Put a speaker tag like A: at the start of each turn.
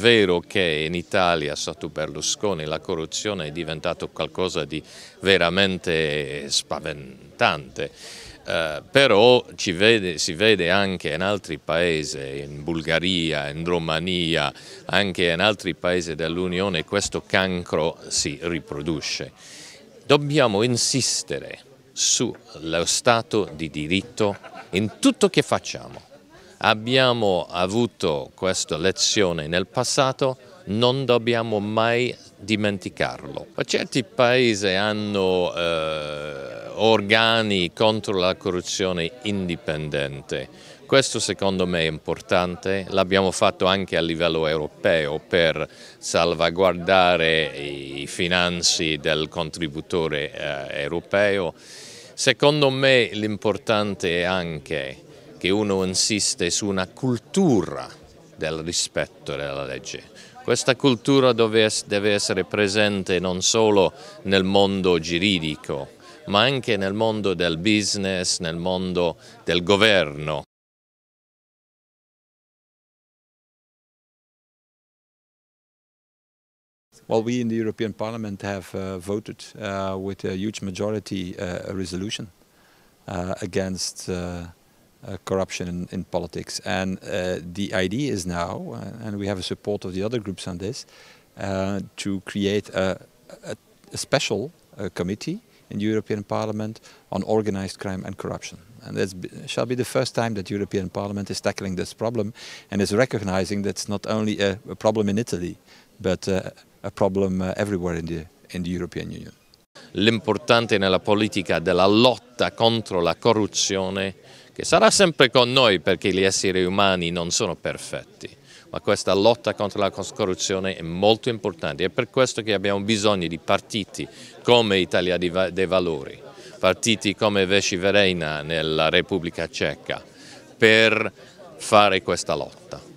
A: vero che in Italia sotto Berlusconi la corruzione è diventata qualcosa di veramente spaventante, eh, però vede, si vede anche in altri paesi, in Bulgaria, in Romania, anche in altri paesi dell'Unione, questo cancro si riproduce. Dobbiamo insistere sullo Stato di diritto in tutto che facciamo abbiamo avuto questa lezione nel passato, non dobbiamo mai dimenticarlo. Ma certi paesi hanno eh, organi contro la corruzione indipendente. Questo secondo me è importante, l'abbiamo fatto anche a livello europeo per salvaguardare i finanzi del contributore eh, europeo. Secondo me l'importante è anche che uno insiste su una cultura del rispetto della legge. Questa cultura deve essere presente non solo nel mondo giuridico, ma anche nel mondo del business, nel
B: mondo del governo. Well, we in the European Parliament have uh, voted uh, with a huge majority uh, a resolution uh, against uh, uh, corruption in, in, politics. And uh, the idea is now, uh, and we have a support of the other groups on this, uh, to create a, a, a special uh, committee in the European Parliament on organized crime and corruption. And this shall be the first time that European Parliament is tackling this problem and is recognizing that it's not only a, a problem in Italy, but uh, a problem everywhere in the, in the European Union.
A: L'importante nella politica della lotta contro la corruzione che sarà sempre con noi perché gli esseri umani non sono perfetti ma questa lotta contro la corruzione è molto importante. È per questo che abbiamo bisogno di partiti come Italia dei Valori, partiti come Vesci Verena nella Repubblica Ceca, per fare questa lotta.